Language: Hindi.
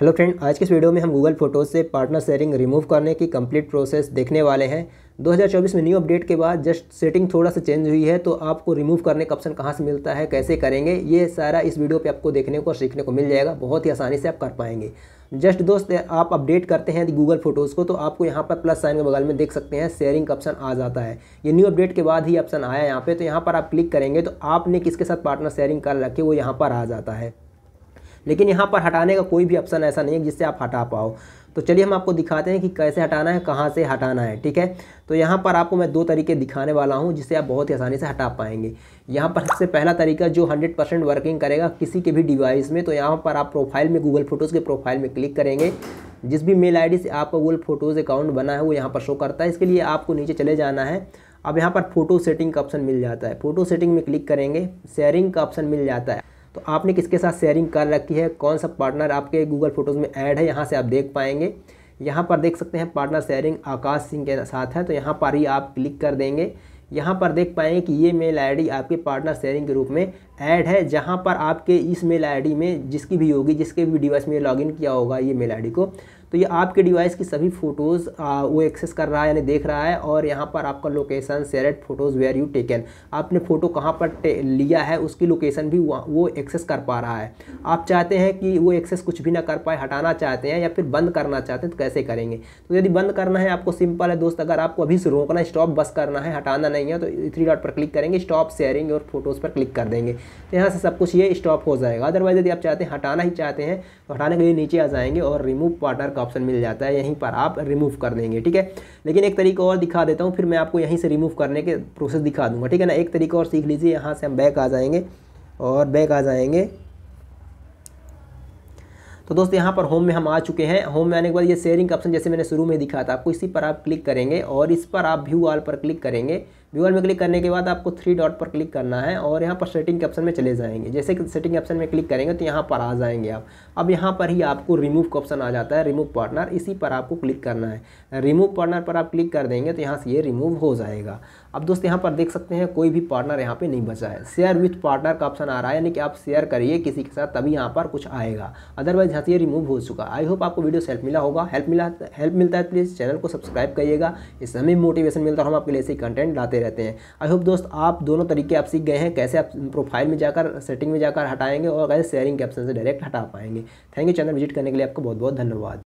हेलो फ्रेंड आज के इस वीडियो में हम गूगल फोटोज़ से पार्टनर शेयरिंग रिमूव करने की कंप्लीट प्रोसेस देखने वाले हैं 2024 में न्यू अपडेट के बाद जस्ट सेटिंग थोड़ा सा चेंज हुई है तो आपको रिमूव करने का ऑप्शन कहाँ से मिलता है कैसे करेंगे ये सारा इस वीडियो पे आपको देखने को और सीखने को मिल जाएगा बहुत ही आसानी से आप कर पाएंगे जस्ट दोस्त आप अपडेट करते हैं गूगल फोटोज़ को तो आपको यहाँ पर प्लस साइन के बगल में देख सकते हैं शेयरिंग का ऑप्शन आ जाता है ये न्यू अपडेट के बाद ही ऑप्शन आया यहाँ पर तो यहाँ पर आप क्लिक करेंगे तो आपने किसके साथ पार्टनर शेयरिंग कर रखी वो यहाँ पर आ जाता है लेकिन यहाँ पर हटाने का कोई भी ऑप्शन ऐसा नहीं है जिससे आप हटा पाओ तो चलिए हम आपको दिखाते हैं कि कैसे हटाना है कहाँ से हटाना है ठीक है तो यहाँ पर आपको मैं दो तरीके दिखाने वाला हूँ जिससे आप बहुत ही आसानी से हटा पाएंगे यहाँ पर सबसे पहला तरीका जो 100 परसेंट वर्किंग करेगा किसी के भी डिवाइस में तो यहाँ पर आप प्रोफाइल में गूगल फोटोज़ के प्रोफाइल में क्लिक करेंगे जिस भी मेल आई से आपका गूगल फोटोज़ अकाउंट बना है वो यहाँ पर शो करता है इसके लिए आपको नीचे चले जाना है अब यहाँ पर फोटो सेटिंग का ऑप्शन मिल जाता है फोटो सेटिंग में क्लिक करेंगे शेयरिंग का ऑप्शन मिल जाता है तो आपने किसके साथ शेयरिंग कर रखी है कौन सा पार्टनर आपके गूगल फोटोज़ में ऐड है यहाँ से आप देख पाएंगे यहाँ पर देख सकते हैं पार्टनर शेयरिंग आकाश सिंह के साथ है तो यहाँ पर ही आप क्लिक कर देंगे यहाँ पर देख पाएंगे कि ये मेल आईडी आपके पार्टनर शेयरिंग के रूप में ऐड है जहाँ पर आपके इस मेल आईडी में जिसकी भी होगी जिसके भी डिवाइस में लॉगिन किया होगा ये मेल आईडी को तो ये आपके डिवाइस की सभी फ़ोटोज़ वो एक्सेस कर रहा है यानी देख रहा है और यहाँ पर आपका location select photos where you taken आपने फ़ोटो कहाँ पर लिया है उसकी लोकेशन भी वो एक्सेस कर पा रहा है आप चाहते हैं कि वो एक्सेस कुछ भी ना कर पाए हटाना चाहते हैं या फिर बंद करना चाहते हैं तो कैसे करेंगे तो यदि बंद करना है आपको सिंपल है दोस्त अगर आपको अभी से रोकना स्टॉप बस करना है हटाना नहीं है तो थ्री डॉट पर क्लिक करेंगे स्टॉप शेयरिंग और फोटोज़ पर क्लिक कर देंगे तो यहाँ से सब कुछ ये स्टॉप हो जाएगा अदरवाइज़ यदि आप चाहते हैं हटाना ही चाहते हैं तो हटाने के लिए नीचे आ जाएंगे और रिमूव पार्टनर का ऑप्शन मिल जाता है यहीं पर आप रिमूव कर देंगे ठीक है लेकिन एक तरीका और दिखा देता हूँ फिर मैं आपको यहीं से रिमूव करने के प्रोसेस दिखा दूँगा ठीक है ना एक तरीका और सीख लीजिए यहाँ से हम बैक आ जाएंगे और बैक आ जाएंगे तो दोस्तों यहाँ पर होम में हम आ चुके हैं होम में आने के बाद ये शेयरिंग ऑप्शन जैसे मैंने शुरू में दिखा था आपको इसी पर आप क्लिक करेंगे और इस पर आप व्यू आल पर क्लिक करेंगे व्यूअर में क्लिक करने के बाद आपको थ्री डॉट पर क्लिक करना है और यहाँ पर सेटिंग के ऑप्शन में चले जाएंगे जैसे कि सेटिंग ऑप्शन में क्लिक करेंगे तो यहाँ पर आ जाएंगे आप अब यहाँ पर ही आपको रिमूव का ऑप्शन आ जाता है रिमूव पार्टनर इसी पर आपको क्लिक करना है रिमूव पार्टनर पर आप क्लिक कर देंगे तो यहाँ से ये रिमूव हो जाएगा अब दोस्त यहाँ पर देख सकते हैं कोई भी पार्टनर यहाँ पर नहीं बचा है शेयर विथ पार्टनर का ऑप्शन आ रहा है यानी कि आप शेयर करिए किसी के साथ तभी यहाँ पर कुछ आएगा अदरवाइज यहाँ से ये रिमूव हो चुका आई होप आपको वीडियो से हेल्प मिला होगा हेल्प मिला हेल्प मिलता है प्लीज़ तो चैनल को सब्सक्राइब करिएगा इस समय मोटिवेशन मिलता है हम आपके लिए ऐसे कंटेंट लाते करते रहते हैं आई होप दोस्त आप दोनों तरीके आप सीख गए हैं कैसे आप प्रोफाइल में जाकर सेटिंग में जाकर हटाएंगे और कैसे शेयरिंग के ऑप्शन से डायरेक्ट हटा पाएंगे थैंक यू चैनल विजिट करने के लिए आपका बहुत बहुत धन्यवाद